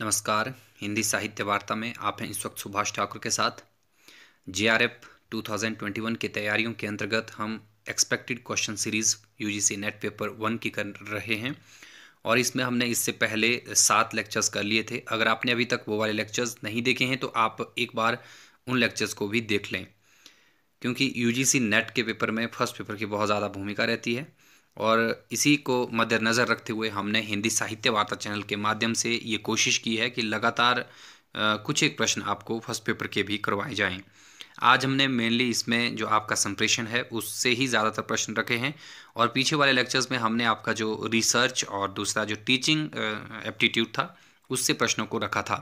नमस्कार हिंदी साहित्य वार्ता में आप हैं इस वक्त सुभाष ठाकुर के साथ J R F two thousand twenty one की तैयारियों के अंतर्गत हम expected question series U G C NET paper one की कर रहे हैं और इसमें हमने इससे पहले सात लेक्चर्स कर लिए थे अगर आपने अभी तक वो वाले लेक्चर्स नहीं देखे हैं तो आप एक बार उन लेक्चर्स को भी देख लें क्योंकि यू जी सी नेट के पेपर में फर्स्ट पेपर की बहुत ज़्यादा भूमिका रहती है और इसी को मद्देनज़र रखते हुए हमने हिंदी साहित्य वार्ता चैनल के माध्यम से ये कोशिश की है कि लगातार कुछ एक प्रश्न आपको फर्स्ट पेपर के भी करवाए जाएं आज हमने मेनली इसमें जो आपका संप्रेषण है उससे ही ज़्यादातर प्रश्न रखे हैं और पीछे वाले लेक्चर्स में हमने आपका जो रिसर्च और दूसरा जो टीचिंग एप्टीट्यूड था उससे प्रश्नों को रखा था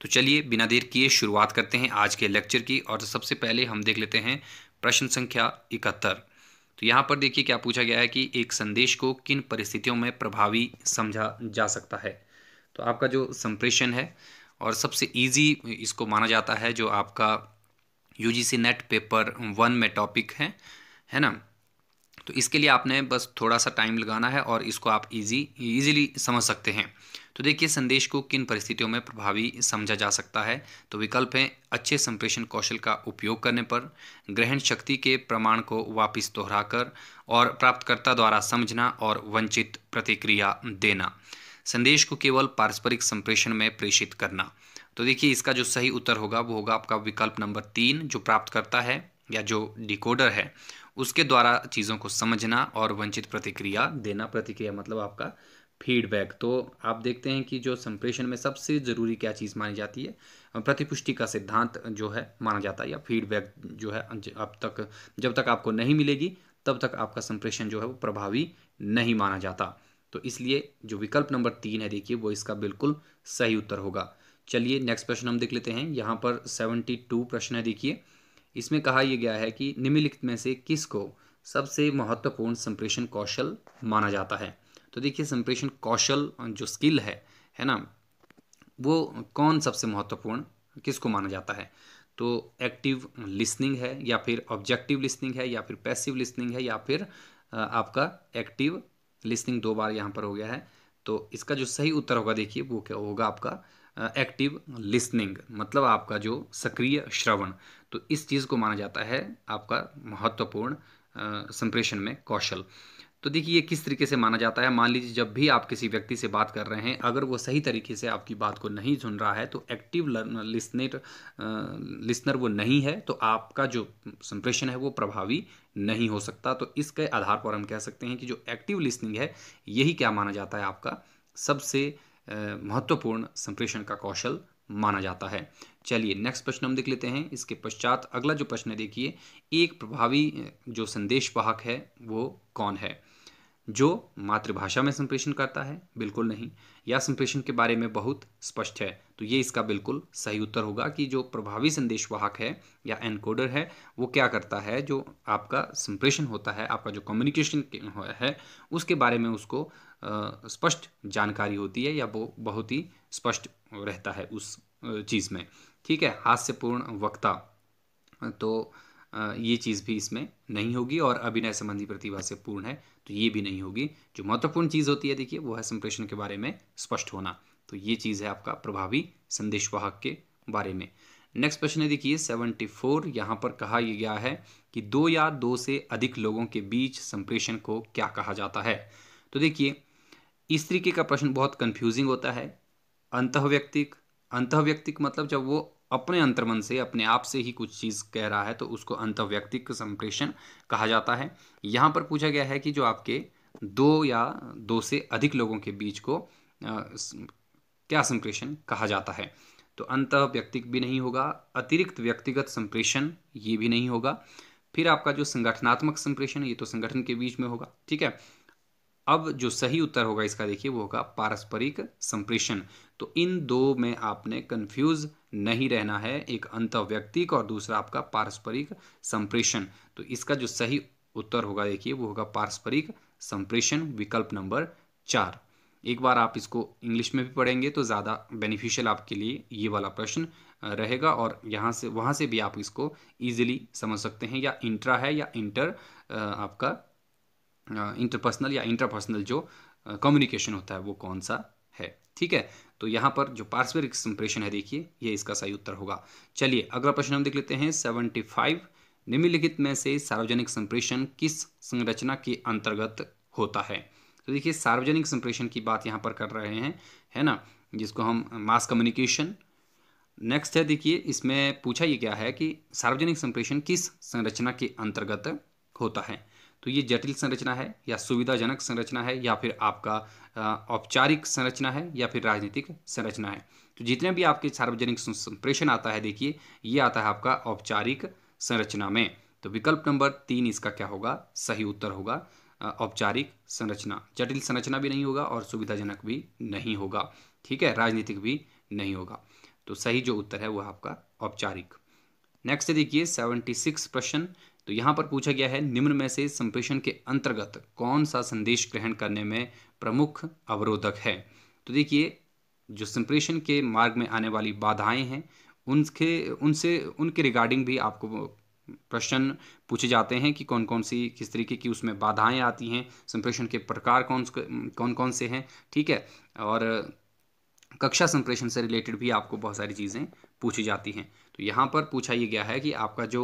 तो चलिए बिना देर किए शुरुआत करते हैं आज के लेक्चर की और सबसे पहले हम देख लेते हैं प्रश्न संख्या इकहत्तर तो यहाँ पर देखिए क्या पूछा गया है कि एक संदेश को किन परिस्थितियों में प्रभावी समझा जा सकता है तो आपका जो संप्रेषण है और सबसे ईजी इसको माना जाता है जो आपका यू नेट पेपर वन में टॉपिक है है ना तो इसके लिए आपने बस थोड़ा सा टाइम लगाना है और इसको आप इजी इजीली समझ सकते हैं तो देखिए संदेश को किन परिस्थितियों में प्रभावी समझा जा सकता है तो विकल्प हैं अच्छे संप्रेषण कौशल का उपयोग करने पर ग्रहण शक्ति के प्रमाण को वापस दोहराकर और प्राप्तकर्ता द्वारा समझना और वंचित प्रतिक्रिया देना संदेश को केवल पारस्परिक संप्रेषण में प्रेषित करना तो देखिए इसका जो सही उत्तर होगा वो होगा आपका विकल्प नंबर तीन जो प्राप्त करता है या जो डिकोडर है उसके द्वारा चीज़ों को समझना और वंचित प्रतिक्रिया देना प्रतिक्रिया मतलब आपका फीडबैक तो आप देखते हैं कि जो संप्रेषण में सबसे ज़रूरी क्या चीज़ मानी जाती है प्रतिपुष्टि का सिद्धांत जो है माना जाता है या फीडबैक जो है अब तक जब तक आपको नहीं मिलेगी तब तक आपका संप्रेषण जो है वो प्रभावी नहीं माना जाता तो इसलिए जो विकल्प नंबर तीन है देखिए वो इसका बिल्कुल सही उत्तर होगा चलिए नेक्स्ट प्रश्न हम देख लेते हैं यहाँ पर सेवेंटी टू प्रश्न है देखिए इसमें कहा यह गया है कि निम्नलिखित में से किस को सबसे महत्वपूर्ण संप्रेषण कौशल माना जाता है तो देखिए संप्रेषण कौशल जो स्किल है है ना वो कौन सबसे महत्वपूर्ण किसको माना जाता है तो एक्टिव लिसनिंग है या फिर ऑब्जेक्टिव लिसनिंग है या फिर पैसिव लिसनिंग है या फिर आपका एक्टिव लिसनिंग दो बार यहाँ पर हो गया है तो इसका जो सही उत्तर होगा देखिए वो क्या होगा आपका एक्टिव लिसनिंग मतलब आपका जो सक्रिय श्रवण तो इस चीज़ को माना जाता है आपका महत्वपूर्ण संप्रेषण में कौशल तो देखिए ये किस तरीके से माना जाता है मान लीजिए जब भी आप किसी व्यक्ति से बात कर रहे हैं अगर वो सही तरीके से आपकी बात को नहीं सुन रहा है तो एक्टिव लिसनर लिसनर वो नहीं है तो आपका जो संप्रेषण है वो प्रभावी नहीं हो सकता तो इसके आधार पर हम कह सकते हैं कि जो एक्टिव लिसनिंग है यही क्या माना जाता है आपका सबसे महत्वपूर्ण संप्रेषण का कौशल माना जाता है चलिए नेक्स्ट प्रश्न हम देख लेते हैं इसके पश्चात अगला जो प्रश्न है देखिए एक प्रभावी जो संदेश वाहक है वो कौन है जो मातृभाषा में संप्रेषण करता है बिल्कुल नहीं या संप्रेषण के बारे में बहुत स्पष्ट है तो ये इसका बिल्कुल सही उत्तर होगा कि जो प्रभावी संदेश वाहक है या एनकोडर है वो क्या करता है जो आपका संप्रेषण होता है आपका जो कम्युनिकेशन है उसके बारे में उसको स्पष्ट जानकारी होती है या वो बहुत ही स्पष्ट रहता है उस चीज़ में ठीक है हास्यपूर्ण वक्ता तो ये चीज़ भी इसमें नहीं होगी और अभिनय संबंधी प्रतिभा से पूर्ण है तो ये भी नहीं होगी जो महत्वपूर्ण चीज़ होती है देखिए वो है संप्रेषण के बारे में स्पष्ट होना तो ये चीज़ है आपका प्रभावी संदेशवाहक के बारे में नेक्स्ट क्वेश्चन है देखिए सेवेंटी फोर यहाँ पर कहा गया है कि दो या दो से अधिक लोगों के बीच संप्रेषण को क्या कहा जाता है तो देखिए इस तरीके का प्रश्न बहुत कंफ्यूजिंग होता है अंत व्यक्तिक मतलब जब वो अपने अंतर्मन से अपने आप से ही कुछ चीज़ कह रहा है तो उसको व्यक्तिक संप्रेषण कहा जाता है यहाँ पर पूछा गया है कि जो आपके दो या दो से अधिक लोगों के बीच को आ, क्या संप्रेषण कहा जाता है तो अंत व्यक्तिक भी नहीं होगा अतिरिक्त व्यक्तिगत संप्रेषण ये भी नहीं होगा फिर आपका जो संगठनात्मक संप्रेषण ये तो संगठन के बीच में होगा ठीक है अब जो सही उत्तर होगा इसका देखिए वो होगा पारस्परिक संप्रेषण तो इन दो में आपने कंफ्यूज नहीं रहना है एक अंतव्यक्तिक और दूसरा आपका पारस्परिक संप्रेषण तो इसका जो सही उत्तर होगा देखिए वो होगा पारस्परिक संप्रेषण विकल्प नंबर चार एक बार आप इसको इंग्लिश में भी पढ़ेंगे तो ज़्यादा बेनिफिशियल आपके लिए ये वाला प्रश्न रहेगा और यहाँ से वहाँ से भी आप इसको ईजिली समझ सकते हैं या इंट्रा है या इंटर आपका इंटरपर्सनल या इंटरपर्सनल जो कम्युनिकेशन होता है वो कौन सा है ठीक है तो यहाँ पर जो पार्श्विक संप्रेषण है देखिए ये इसका सही उत्तर होगा चलिए अगला प्रश्न हम देख लेते हैं सेवेंटी फाइव निम्नलिखित में से सार्वजनिक संप्रेषण किस संरचना के अंतर्गत होता है तो देखिए सार्वजनिक संप्रेषण की बात यहाँ पर कर रहे हैं है ना जिसको हम मास कम्युनिकेशन नेक्स्ट है देखिए इसमें पूछा ये क्या है कि सार्वजनिक संप्रेषण किस संरचना के अंतर्गत होता है तो ये जटिल संरचना है या सुविधाजनक संरचना है या फिर आपका औपचारिक संरचना है या फिर राजनीतिक संरचना है तो जितने भी आपके सार्वजनिक संप्रेषण आता है देखिए ये आता है आपका औपचारिक संरचना में तो विकल्प नंबर तीन इसका क्या होगा सही उत्तर होगा औपचारिक संरचना जटिल संरचना भी नहीं होगा और सुविधाजनक भी नहीं होगा ठीक है राजनीतिक भी नहीं होगा तो सही जो उत्तर है वह आपका औपचारिक नेक्स्ट देखिए सेवेंटी सिक्स प्रश्न तो यहाँ पर पूछा गया है निम्न में से संप्रेषण के अंतर्गत कौन सा संदेश ग्रहण करने में प्रमुख अवरोधक है तो देखिए जो संप्रेषण के मार्ग में आने वाली बाधाएं हैं उनके उनसे उनके रिगार्डिंग भी आपको प्रश्न पूछे जाते हैं कि कौन कौन सी किस तरीके की उसमें बाधाएं आती हैं संप्रेषण के प्रकार कौन कौन कौन से हैं ठीक है और कक्षा संप्रेषण से रिलेटेड भी आपको बहुत सारी चीज़ें पूछी जाती हैं तो यहाँ पर पूछा ये गया है कि आपका जो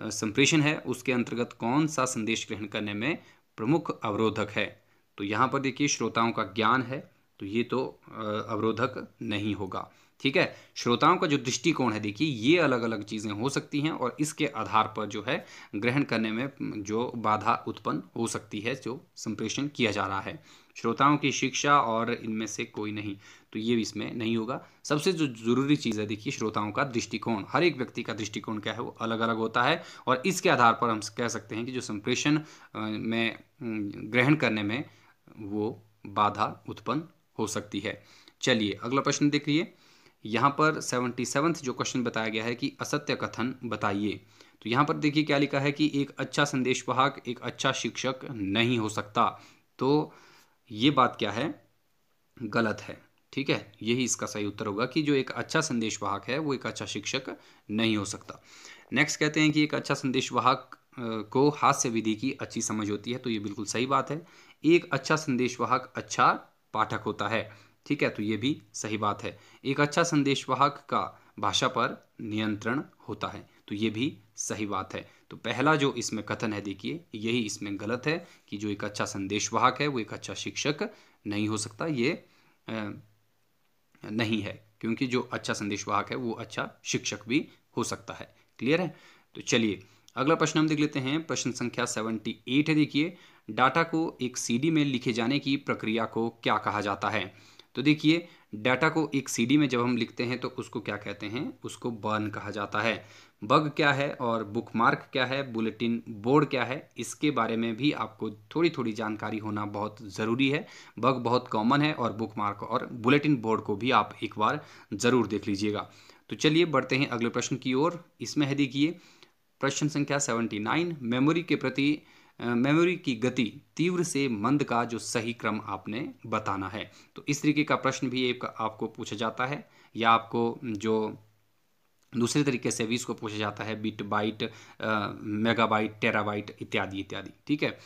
संप्रेषण है उसके अंतर्गत कौन सा संदेश ग्रहण करने में प्रमुख अवरोधक है तो यहाँ पर देखिए श्रोताओं का ज्ञान है तो ये तो अवरोधक नहीं होगा ठीक है श्रोताओं का जो दृष्टिकोण है देखिए ये अलग अलग चीज़ें हो सकती हैं और इसके आधार पर जो है ग्रहण करने में जो बाधा उत्पन्न हो सकती है जो संप्रेषण किया जा रहा है श्रोताओं की शिक्षा और इनमें से कोई नहीं तो ये भी इसमें नहीं होगा सबसे जो जरूरी चीज़ है देखिए श्रोताओं का दृष्टिकोण हर एक व्यक्ति का दृष्टिकोण क्या है वो अलग अलग होता है और इसके आधार पर हम कह सकते हैं कि जो संप्रेषण में ग्रहण करने में वो बाधा उत्पन्न हो सकती है चलिए अगला प्रश्न देख लीजिए यहाँ पर सेवेंटी सेवन्थ जो क्वेश्चन बताया गया है कि असत्य कथन बताइए तो यहाँ पर देखिए क्या लिखा है कि एक अच्छा संदेशवाहक एक अच्छा शिक्षक नहीं हो सकता तो ये बात क्या है गलत है ठीक है यही इसका सही उत्तर होगा कि जो एक अच्छा संदेशवाहक है वो एक अच्छा शिक्षक नहीं हो सकता नेक्स्ट कहते हैं कि एक अच्छा संदेशवाहक को हास्य विधि की अच्छी समझ होती है तो ये बिल्कुल सही बात है एक अच्छा संदेशवाहक अच्छा पाठक होता है ठीक है तो ये भी सही बात है एक अच्छा संदेशवाहक का भाषा पर नियंत्रण होता है तो ये भी सही बात है तो पहला जो इसमें कथन है देखिए यही इसमें गलत है कि जो एक अच्छा संदेशवाहक है वो एक अच्छा शिक्षक नहीं हो सकता ये नहीं है क्योंकि जो अच्छा संदेशवाहक है वो अच्छा शिक्षक भी हो सकता है क्लियर है तो चलिए अगला प्रश्न हम देख लेते हैं प्रश्न संख्या सेवेंटी एट है देखिए डाटा को एक सीडी में लिखे जाने की प्रक्रिया को क्या कहा जाता है तो देखिए डाटा को एक सीडी में जब हम लिखते हैं तो उसको क्या कहते हैं उसको बर्न कहा जाता है बग क्या है और बुकमार्क क्या है बुलेटिन बोर्ड क्या है इसके बारे में भी आपको थोड़ी थोड़ी जानकारी होना बहुत ज़रूरी है बग बहुत कॉमन है और बुकमार्क और बुलेटिन बोर्ड को भी आप एक बार ज़रूर देख लीजिएगा तो चलिए बढ़ते हैं अगले प्रश्न की ओर इसमें है देखिए प्रश्न संख्या सेवेंटी नाइन मेमोरी के प्रति मेमोरी की गति तीव्र से मंद का जो सही क्रम आपने बताना है तो इस तरीके का प्रश्न भी एक आपको पूछा जाता है या आपको जो दूसरे तरीके से भी इसको पूछा जाता है बिट बाइट मेगाबाइट टेराबाइट इत्यादि इत्यादि ठीक है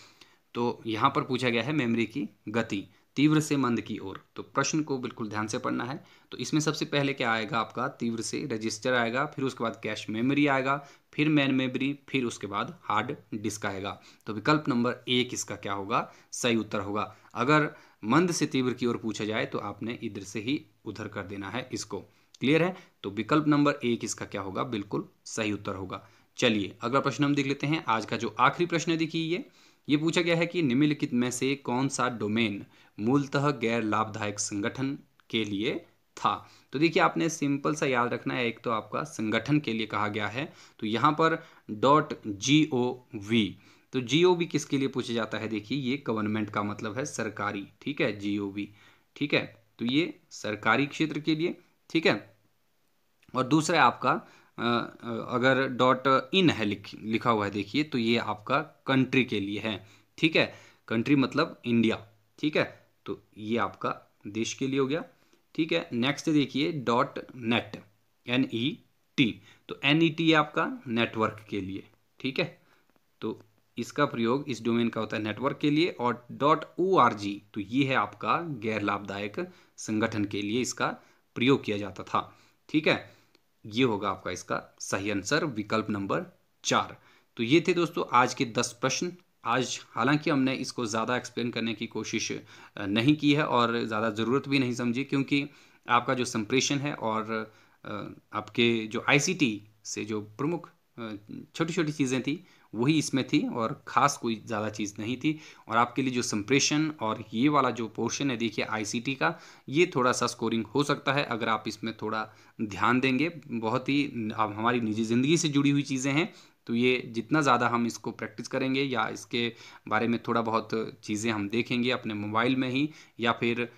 तो यहाँ पर पूछा गया है मेमोरी की गति तीव्र से मंद की ओर तो प्रश्न को बिल्कुल ध्यान से पढ़ना है तो इसमें सबसे पहले क्या आएगा आपका तीव्र से रजिस्टर आएगा फिर उसके बाद कैश मेमोरी आएगा फिर मैन मेमोरी फिर उसके बाद हार्ड डिस्क आएगा तो विकल्प नंबर एक इसका क्या होगा सही उत्तर होगा अगर मंद से तीव्र की ओर पूछा जाए तो आपने इधर से ही उधर कर देना है इसको क्लियर है तो विकल्प नंबर एक इसका क्या होगा बिल्कुल सही उत्तर होगा चलिए अगला प्रश्न हम देख लेते हैं आज का जो आखिरी प्रश्न देखिए ये ये पूछा गया है कि निम्नलिखित में से कौन सा डोमेन मूलतः गैर लाभदायक संगठन के लिए था तो देखिए आपने सिंपल सा याद रखना है एक तो आपका संगठन के लिए कहा गया है तो यहाँ पर डॉट जी ओ वी तो जी ओ वी किसके लिए पूछा जाता है देखिए ये गवर्नमेंट का मतलब है सरकारी ठीक है जी ओ वी ठीक है तो ये सरकारी क्षेत्र के लिए ठीक है और दूसरा आपका अगर डॉट इन है लिख लिखा हुआ है देखिए तो ये आपका कंट्री के लिए है ठीक है कंट्री मतलब इंडिया ठीक है तो ये आपका देश के लिए हो गया ठीक है नेक्स्ट देखिए dot net N E T तो एन ई टी आपका नेटवर्क के लिए ठीक है तो इसका प्रयोग इस डोमेन का होता है नेटवर्क के लिए और डॉट ओ आर जी तो ये है आपका गैर लाभदायक संगठन के लिए इसका प्रयोग किया जाता था ठीक है ये होगा आपका इसका सही आंसर विकल्प नंबर चार तो ये थे दोस्तों आज के दस प्रश्न आज हालांकि हमने इसको ज़्यादा एक्सप्लेन करने की कोशिश नहीं की है और ज़्यादा ज़रूरत भी नहीं समझी क्योंकि आपका जो संप्रेषण है और आपके जो आईसीटी से जो प्रमुख छोटी छोटी चीज़ें थी वही इसमें थी और ख़ास कोई ज़्यादा चीज़ नहीं थी और आपके लिए जो संप्रेषण और ये वाला जो पोर्शन है देखिए आईसीटी का ये थोड़ा सा स्कोरिंग हो सकता है अगर आप इसमें थोड़ा ध्यान देंगे बहुत ही अब हमारी निजी ज़िंदगी से जुड़ी हुई चीज़ें हैं तो ये जितना ज़्यादा हम इसको प्रैक्टिस करेंगे या इसके बारे में थोड़ा बहुत चीज़ें हम देखेंगे अपने मोबाइल में ही या फिर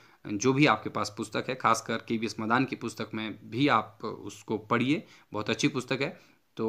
जो भी आपके पास पुस्तक है खासकर के वी एस मदान की पुस्तक में भी आप उसको पढ़िए बहुत अच्छी पुस्तक है तो